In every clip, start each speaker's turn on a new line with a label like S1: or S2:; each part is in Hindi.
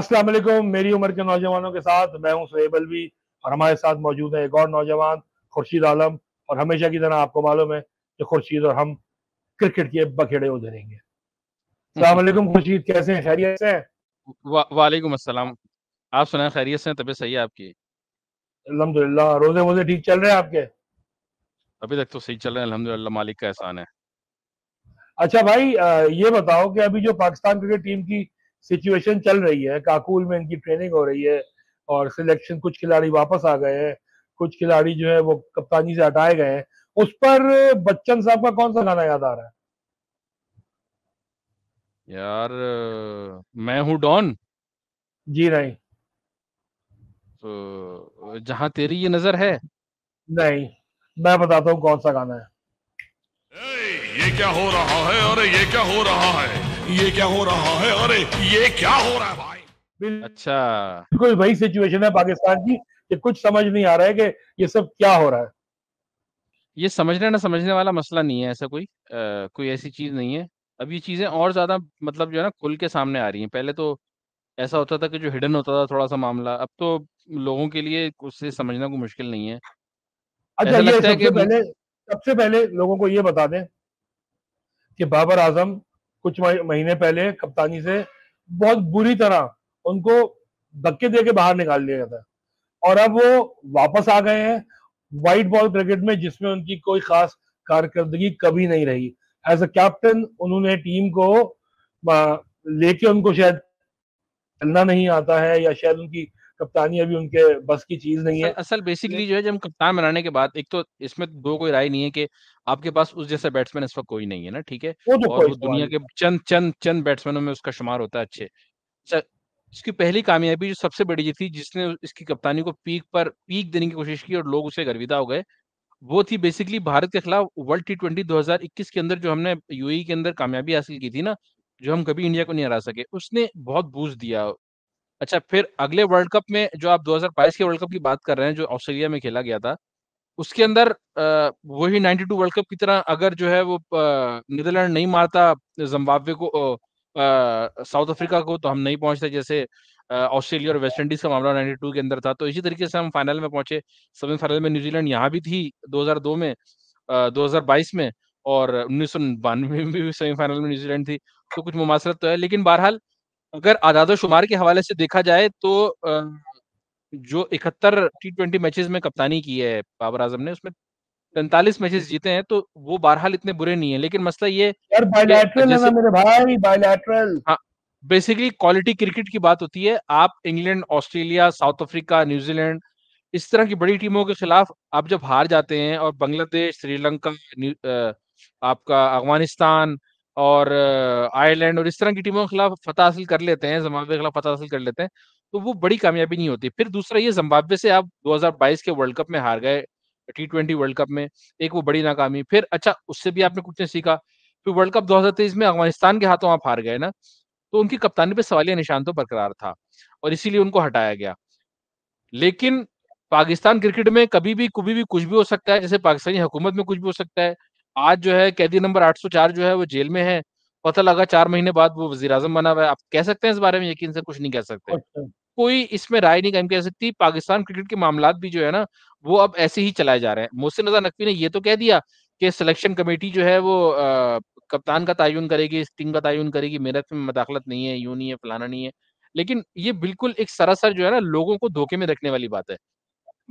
S1: अस्सलाम वालेकुम मेरी उम्र के नौजवानों के साथ मैं हूं सुहेब अलवी और हमारे साथ मौजूद है एक और नौजवान खुर्शीद आलम और हमेशा की तरह आपको मालूम है कि खुर्शीद और हम क्रिकेट के बखेड़े उधरेंगे अलैक्म खुर्शीद कैसे हैं खैरियत से
S2: वालेकुम अस्सलाम आप सुना खैरियत से तबीयत सही है आपकी
S1: अलहमदिल्ला रोजे वोजे ठीक चल रहे हैं आपके
S2: अभी तक तो सही चल रहे हैं अलहमदिल्ला मालिक का एहसान है
S1: अच्छा भाई ये बताओ कि अभी जो पाकिस्तान क्रिकेट टीम की सिचुएशन चल रही है काकुल में इनकी ट्रेनिंग हो रही है और सिलेक्शन कुछ खिलाड़ी वापस आ गए हैं कुछ खिलाड़ी जो है वो कप्तानी से हटाए गए हैं उस पर बच्चन साहब का कौन सा गाना याद आ रहा है
S2: यार मैं हूँ डॉन जी नहीं तो जहां तेरी ये नजर है नहीं
S1: मैं बताता हूँ कौन सा गाना है ए, ये क्या हो रहा है अरे ये क्या हो रहा है ये क्या हो रहा है अरे ये क्या हो रहा है भाई अच्छा बिल्कुल वही सिचुएशन है पाकिस्तान की कि कुछ समझ नहीं आ रहा है कि ये सब क्या हो रहा है
S2: ये समझने ना समझने वाला मसला नहीं है ऐसा कोई आ, कोई ऐसी चीज नहीं है अब ये चीजें और ज्यादा मतलब जो है ना खुल के सामने आ रही हैं पहले तो ऐसा होता था कि जो हिडन होता था थोड़ा सा मामला अब तो लोगों के लिए उससे समझना को मुश्किल नहीं है
S1: अच्छा ये सबसे पहले सबसे पहले लोगों को ये बता दें कि बाबर आजम कुछ महीने पहले कप्तानी से बहुत बुरी तरह उनको धक्के दे के बाहर निकाल लिया जाता है और अब वो वापस आ गए हैं वाइट बॉल क्रिकेट में जिसमें उनकी कोई खास कारकर्दगी कभी नहीं रही एज अ कैप्टन उन्होंने टीम को लेके उनको शायद चलना नहीं आता है या शायद उनकी कप्तानी अभी उनके बस की चीज नहीं है
S2: असल बेसिकली जो है जब कप्तान बनाने के बाद एक तो इसमें दो कोई राय नहीं है कि आपके पास उस जैसे बैट्समैन इस वक्त कोई नहीं है ना ठीक है वो तो और वो दुनिया के चंद चंद चंद बैट्समैनों में उसका शुमार होता है अच्छे अच्छा, इसकी पहली कामयाबी जो सबसे बड़ी जी थी जिसने इसकी कप्तानी को पीक पर पीक देने की कोशिश की और लोग उसे गर्विदा हो गए वो थी बेसिकली भारत के खिलाफ वर्ल्ड टी ट्वेंटी दो के अंदर जो हमने यूएई e के अंदर कामयाबी हासिल की थी ना जो हम कभी इंडिया को नहीं हरा सके उसने बहुत बूझ दिया अच्छा फिर अगले वर्ल्ड कप में जो आप 2022 के वर्ल्ड कप की बात कर रहे हैं जो ऑस्ट्रेलिया में खेला गया था उसके अंदर वही 92 वर्ल्ड कप की तरह अगर जो है वो नीदरलैंड नहीं मारता जम्बाब्वे को साउथ अफ्रीका को तो हम नहीं पहुंचते जैसे ऑस्ट्रेलिया और वेस्ट इंडीज का मामला 92 के अंदर था तो इसी तरीके से हम फाइनल में पहुंचे सेमीफाइनल में न्यूजीलैंड यहाँ भी थी 2002 में आ, 2022 में और उन्नीस में भी सेमीफाइनल में न्यूजीलैंड थी तो कुछ मुमासरत तो है लेकिन बहरहाल अगर आदाद शुमार के हवाले से देखा जाए तो जो इकहत्तर टी ट्वेंटी मैचेस में कप्तानी की है बाबर आजम ने उसमें पैंतालीस मैचेस जीते हैं तो वो बहरहाल इतने बुरे नहीं है लेकिन मसला ये बेसिकली क्वालिटी क्रिकेट की बात होती है आप England Australia South Africa New Zealand इस तरह की बड़ी टीमों के खिलाफ आप जब हार जाते हैं और बांग्लादेश श्रीलंका आपका अफगानिस्तान और आयरलैंड और इस तरह की टीमों के खिलाफ फतह हासिल कर लेते हैं जिम्बाब्वे के खिलाफ फतह हासिल कर लेते हैं तो वो बड़ी कामयाबी नहीं होती फिर दूसरा ये जिम्बाब्वे से आप 2022 के वर्ल्ड कप में हार गए टी ट्वेंटी वर्ल्ड कप में एक वो बड़ी नाकामी फिर अच्छा उससे भी आपने कुछ नहीं सीखा फिर वर्ल्ड कप 2023 में अफगानिस्तान के हाथों आप हार गए ना तो उनकी कप्तानी पे सवालिया निशान तो बरकरार था और इसीलिए उनको हटाया गया लेकिन पाकिस्तान क्रिकेट में कभी भी कभी भी कुछ भी हो सकता है जैसे पाकिस्तानी हुकूमत में कुछ भी हो सकता है आज जो है कैदी नंबर 804 जो है वो जेल में है पता लगा चार महीने बाद वो वजी बना हुआ है आप कह सकते हैं इस बारे में यकीन से कुछ नहीं कह सकते अच्छा। कोई इसमें राय नहीं कायम कह सकती पाकिस्तान क्रिकेट के मामला भी जो है ना वो अब ऐसे ही चलाए जा रहे हैं मोहसिन रजा नकवी ने ये तो कह दिया कि सिलेक्शन कमेटी जो है वो आ, कप्तान का तयन करेगी टीम का तयन करेगी मेरठ में मदाखलत नहीं है यूं नहीं है फलाना नहीं है लेकिन ये बिल्कुल एक सरासर जो है ना लोगों को धोखे में रखने वाली बात है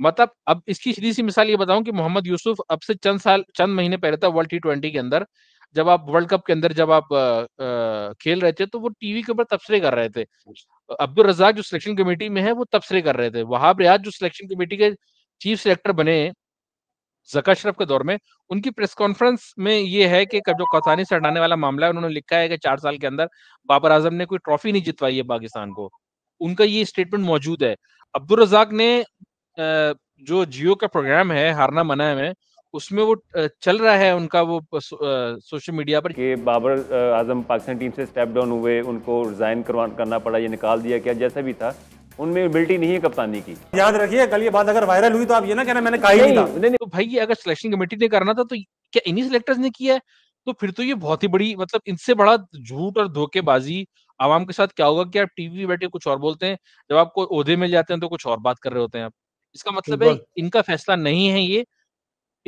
S2: मतलब अब इसकी सीधी सी मिसाल ये बताऊं कि मोहम्मद यूसुफ अब से चंद साल चंद महीने पहले था वर्ल्ड टी ट्वेंटी के अंदर जब आप वर्ल्ड कप के अंदर जब आप आ, खेल रहे थे तो वो टीवी के ऊपर तबसरे कर रहे थे अब्दुल रजाक जो सिलेक्शन कमेटी में है वो तबसरे कर रहे थे वहाब रियाज जो सिलेक्शन कमेटी के चीफ सिलेक्टर बने जका शरफ के दौर में उनकी प्रेस कॉन्फ्रेंस में ये है कि जो कसानी से हटाने वाला मामला है उन्होंने लिखा है कि चार साल के अंदर बाबर आजम ने कोई ट्रॉफी नहीं जितवाई है पाकिस्तान को उनका ये स्टेटमेंट मौजूद है अब्दुल रजाक ने जो जियो का प्रोग्राम है हारना मना है में उसमें वो चल रहा है उनका वो सोशल मीडिया पर कि बाबर आजम पाकिस्तान टीम से स्टेप डाउन हुए उनको रिजाइन करवा करना पड़ा ये निकाल दिया क्या जैसा भी था उनमें एबिलिटी नहीं है कप्तानी की
S1: याद रखिए कल ये बात अगर वायरल हुई तो आप ये ना कहना मैंने कहा ही नहीं, नहीं, नहीं,
S2: नहीं, तो भाई अगर सिलेक्शन कमेटी ने करना था तो क्या इन्हीं सिलेक्टर्स ने किया है तो फिर तो ये बहुत ही बड़ी मतलब इनसे बड़ा झूठ और धोखेबाजी आवाम के साथ क्या होगा कि आप टीवी बैठे कुछ और बोलते हैं जब आपको ओहदे मिल जाते हैं तो कुछ और बात कर रहे होते हैं आप इसका मतलब है इनका फैसला नहीं है ये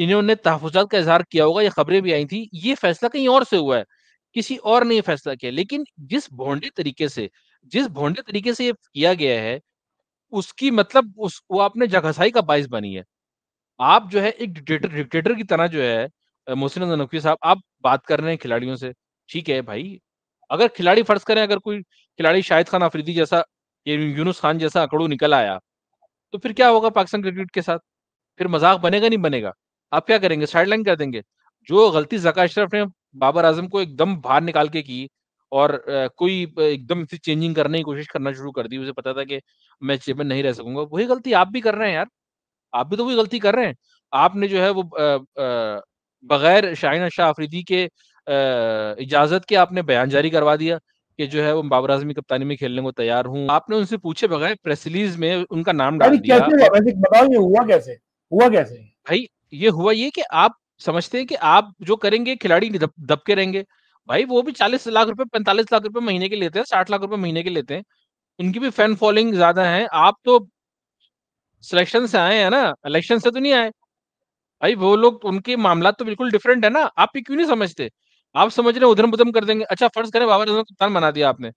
S2: इन्होंने तहफात का इजहार किया होगा ये खबरें भी आई थी ये फैसला कहीं और से हुआ है किसी और ने फैसला किया लेकिन जिस भोंडे तरीके से जिस भोंडे तरीके से ये किया गया है उसकी मतलब उस वो आपने जगहसाई का बाइस बनी है आप जो है एक डिक्टेटर डिक्टेटर की तरह जो है मोहसिन नकवी साहब आप बात कर रहे हैं खिलाड़ियों से ठीक है भाई अगर खिलाड़ी फर्ज करें अगर कोई खिलाड़ी शाहिद खान आफरीदी जैसा यूनुस खान जैसा आंकड़ों निकल आया तो फिर क्या होगा पाकिस्तान क्रिकेट के साथ फिर मजाक बनेगा नहीं बनेगा आप क्या करेंगे साइडलाइन कर देंगे जो गलती जका अशरफ ने बाबर आजम को एकदम बाहर निकाल के की और कोई एकदम चेंजिंग करने की कोशिश करना शुरू कर दी उसे पता था कि मैं चेयरमैन नहीं रह सकूंगा वही गलती आप भी कर रहे हैं यार आप भी तो वही गलती कर रहे हैं आपने जो है वो बगैर शाहिना शाह आफरीदी के इजाजत के आपने बयान जारी करवा दिया कि जो है वो बाबर आजम की कप्तानी में खेलने को तैयार हूँ आपने उनसे पूछे बगैर प्रेस रिलीज में उनका नाम डाल दिया
S1: बताओ ये हुआ कैसे हुआ कैसे
S2: भाई ये हुआ ये कि आप समझते हैं कि आप जो करेंगे खिलाड़ी दब, दबके रहेंगे भाई वो भी चालीस लाख रुपए पैंतालीस लाख रुपए महीने के लेते हैं साठ लाख रुपए महीने के लेते हैं उनकी भी फैन फॉलोइंग ज्यादा है आप तो सिलेक्शन से आए हैं ना इलेक्शन से तो नहीं आए भाई वो लोग उनके मामला तो बिल्कुल डिफरेंट है ना आप क्यों नहीं समझते आप समझ रहे उधम बुधम कर देंगे अच्छा फर्ज करें बाबर आजम कप्तान बना दिया आपने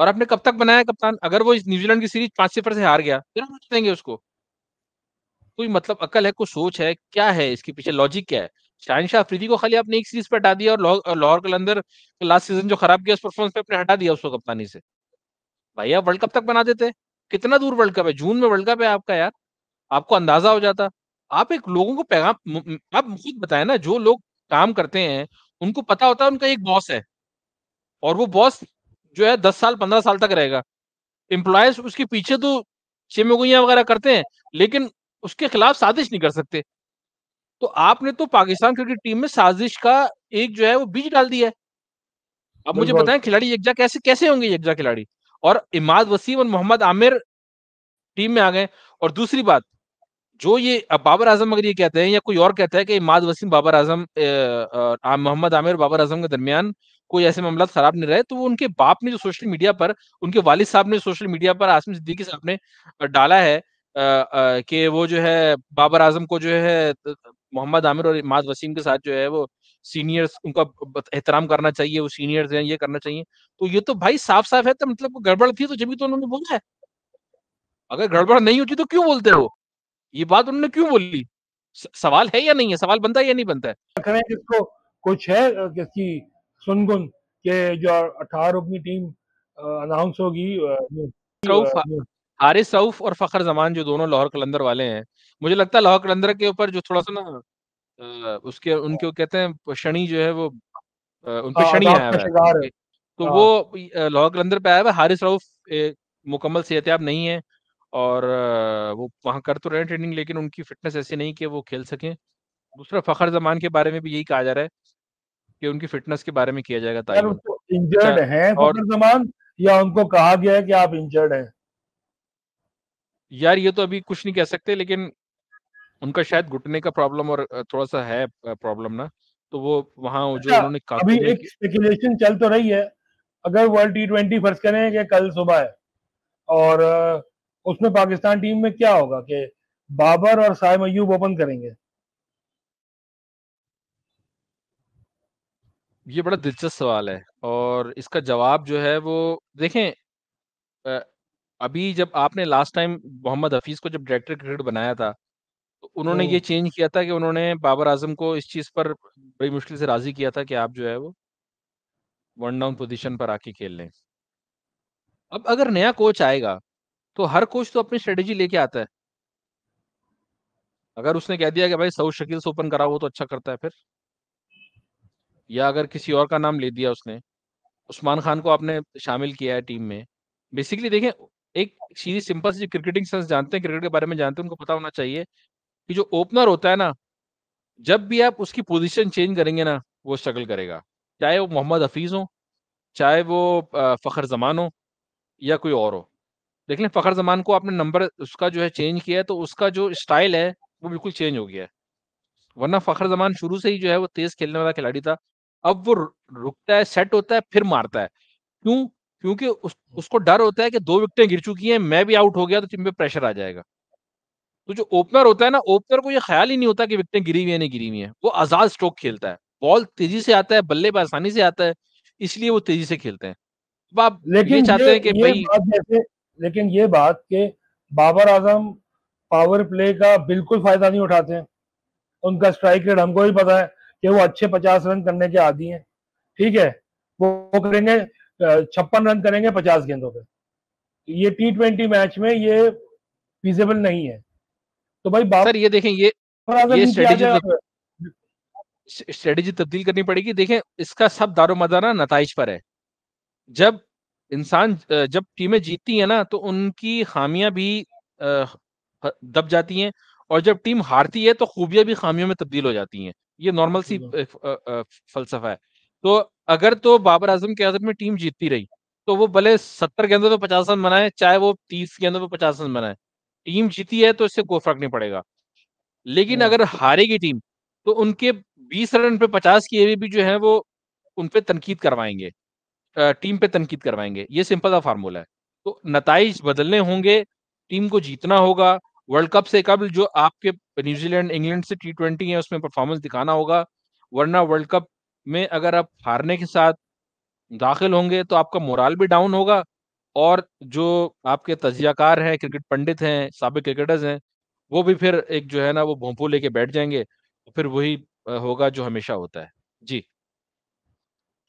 S2: और आपने कब तक बनाया कप्तान अगर वो न्यूजीलैंड की सीरीज पांच सिफर से हार गया फिर हम देंगे उसको कोई मतलब अकल है कोई सोच है क्या है इसके पीछे लॉजिक क्या है शाहिनशाह अफरीदी को खाली आपने एक सीरीज पर हटा दिया और लाहौर अंदर लास्ट सीजन जो खराब किया उस परफॉर्मेंस पे आपने हटा दिया उसको कप्तानी से भाई आप वर्ल्ड कप तक बना देते कितना दूर वर्ल्ड कप है जून में वर्ल्ड कप है आपका यार आपको अंदाजा हो जाता आप एक लोगों को पैगाम आप खुद बताए ना जो लोग काम करते हैं उनको पता होता है उनका एक बॉस है और वो बॉस जो है दस साल पंद्रह साल तक रहेगा एम्प्लॉयज उसके पीछे तो शेमोगुइयाँ वगैरह करते हैं लेकिन उसके खिलाफ साजिश नहीं कर सकते तो आपने तो पाकिस्तान क्रिकेट टीम में साजिश का एक जो है वो बीज डाल दिया है अब मुझे बताएं खिलाड़ी यकजा कैसे कैसे होंगे यकजा खिलाड़ी और इमाद वसीम और मोहम्मद आमिर टीम में आ गए और दूसरी बात जो ये बाबर आजम अगर ये कहते हैं या कोई और कहता है कि इमाद वसीम बाबर आजम मोहम्मद आमिर बाबर आजम के दरमियान कोई ऐसे मामला खराब नहीं रहे तो वो उनके बाप ने जो सोशल मीडिया पर उनके वालिद साहब ने सोशल मीडिया पर आसम सिद्दीकी साहब ने डाला है कि वो जो है बाबर आजम को जो है मोहम्मद आमिर और इमाद वसीम के साथ जो है वो सीनियर्स उनका एहतराम करना चाहिए वो सीनियर्स हैं ये करना चाहिए तो ये तो भाई साफ साफ है तो मतलब गड़बड़ थी तो जब भी तो उन्होंने बोला है अगर गड़बड़ नहीं होती तो क्यों बोलते हो ये बात उन्होंने क्यों ली सवाल है या नहीं है सवाल बनता है या नहीं बनता
S1: है इसको कुछ है किसकी सुनगुन के जो अठारह रुपनी टीम अनाउंस होगी
S2: आरिस सऊफ और फखर जमान जो दोनों लाहौर कलंदर वाले हैं मुझे लगता है लाहौर कलंदर के ऊपर जो थोड़ा सा ना उसके उनके कहते हैं शनि जो है वो उन पे हाँ, शनि आया है
S1: तो हाँ। वो
S2: लाहौर कलंदर पे आया हुआ हारिस रऊफ मुकम्मल सेहतियाब नहीं है और वो वहाँ कर तो रहे हैं ट्रेनिंग लेकिन उनकी फिटनेस ऐसी नहीं कि वो खेल सकें दूसरा फ़खर जमान के बारे में भी यही कहा जा रहा है कि उनकी फिटनेस के बारे में किया जाएगा
S1: इंजर्ड अच्छा, है और जमान या उनको कहा गया है कि आप इंजर्ड हैं
S2: यार ये तो अभी कुछ नहीं कह सकते लेकिन उनका शायद घुटने का प्रॉब्लम और थोड़ा सा है प्रॉब्लम ना तो वो वहाँ जो अच्छा, उन्होंने अभी एक
S1: स्पेकुलेशन चल तो रही है अगर वर्ल्ड टी ट्वेंटी फर्स्ट करें कि कल सुबह है और उसमें पाकिस्तान टीम में क्या होगा कि बाबर और साय मयूब ओपन करेंगे
S2: ये बड़ा दिलचस्प सवाल है और इसका जवाब जो है वो देखें अभी जब आपने लास्ट टाइम मोहम्मद हफीज को जब डायरेक्टर क्रिकेट बनाया था तो उन्होंने ये चेंज हम्म। किया था कि उन्होंने बाबर आजम को इस चीज़ पर बड़ी मुश्किल से राजी किया था कि आप जो है वो वन डाउन पोजीशन पर आके खेल लें अब अगर नया कोच आएगा तो हर कोच तो अपनी स्ट्रेटेजी लेके आता है अगर उसने कह दिया कि भाई सऊद शकील से ओपन करा वो तो अच्छा करता है फिर या अगर किसी और का नाम ले दिया उसने उस्मान खान को आपने शामिल किया है टीम में बेसिकली देखें एक चीज सिंपल सी क्रिकेटिंग सेंस जानते हैं क्रिकेट के बारे में जानते हैं उनको पता होना चाहिए कि जो ओपनर होता है ना जब भी आप उसकी पोजीशन चेंज करेंगे ना वो स्ट्रगल करेगा चाहे वो मोहम्मद हफीज़ हो चाहे वो फ़खर जमान हो या कोई और हो देख लें फ़खर जमान को आपने नंबर उसका जो है चेंज किया है तो उसका जो स्टाइल है वो बिल्कुल चेंज हो गया है वरना फ़खर जमान शुरू से ही जो है वो तेज खेलने वाला खिलाड़ी था अब वो रुकता है सेट होता है फिर मारता है क्यों क्योंकि उस, उसको डर होता है कि दो विकटें गिर चुकी हैं मैं भी आउट हो गया तो टीम पे प्रेशर आ जाएगा तो जो ओपनर होता है ना ओपनर को ये ख्याल ही नहीं होता कि विकटें गिरी हुई है नहीं गिरी हुई है वो आजाद स्ट्रोक खेलता है बॉल तेजी से आता है बल्ले पर आसानी से आता है इसलिए वो तेजी से खेलते हैं
S1: आप लेकिन ये चाहते हैं कि भाई लेकिन ये बात कि बाबर आजम पावर प्ले का बिल्कुल फायदा नहीं उठाते हैं उनका स्ट्राइक रेट हमको भी पता है कि वो अच्छे पचास रन करने के आदि हैं ठीक है वो करेंगे छप्पन रन करेंगे पचास गेंदों पे ये टी ट्वेंटी मैच में ये फिजेबल नहीं है तो भाई सर ये देखें ये ये तो-
S2: स्ट्रेटेजी तब्दील करनी पड़ेगी देखें इसका सब दारो मदारा नतज पर है जब इंसान जब टीमें जीतती है ना तो उनकी खामियां भी दब जाती हैं और जब टीम हारती है तो खूबियां भी खामियों में तब्दील हो जाती हैं ये नॉर्मल सी फलसफा है तो अगर तो बाबर आजम के आदत में टीम जीतती रही तो वो भले सत्तर गेंदों पर तो पचास रन बनाए चाहे वो तीस गेंदों पर तो पचास रन बनाए टीम जीती है तो इससे कोई फर्क नहीं पड़ेगा लेकिन हाँ। अगर हारेगी टीम तो उनके बीस रन पे पचास किए हुए भी जो है वो उनपे तनकीद करवाएंगे टीम पे तनकीद करवाएंगे ये सिंपल सा फार्मूला है तो नतज बदलने होंगे टीम को जीतना होगा वर्ल्ड कप से कबल जो आपके न्यूजीलैंड इंग्लैंड से टी ट्वेंटी है उसमें परफॉर्मेंस दिखाना होगा वरना वर्ल्ड कप में अगर आप हारने के साथ दाखिल होंगे तो आपका मोराल भी डाउन होगा और जो आपके तजियाकार हैं क्रिकेट पंडित हैं सबक क्रिकेटर्स हैं वो भी फिर एक जो है ना वो भोंपू लेके बैठ जाएंगे तो फिर वही होगा जो हमेशा होता है जी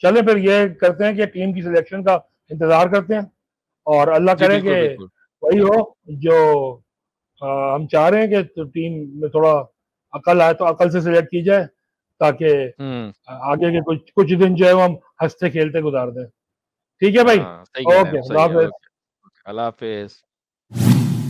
S1: चले फिर ये करते हैं कि टीम की सिलेक्शन का इंतजार करते हैं और अल्लाह करे कि वही हो जो आ, हम चाह रहे हैं कि तो टीम में थोड़ा अकल आए तो अकल से सिलेक्ट की जाए ताकि हम्म। आगे के कुछ कुछ दिन जो है वो हम हंसते खेलते गुजार दें ठीक है भाई हाँ, ओके
S2: अल्लाह हाफिज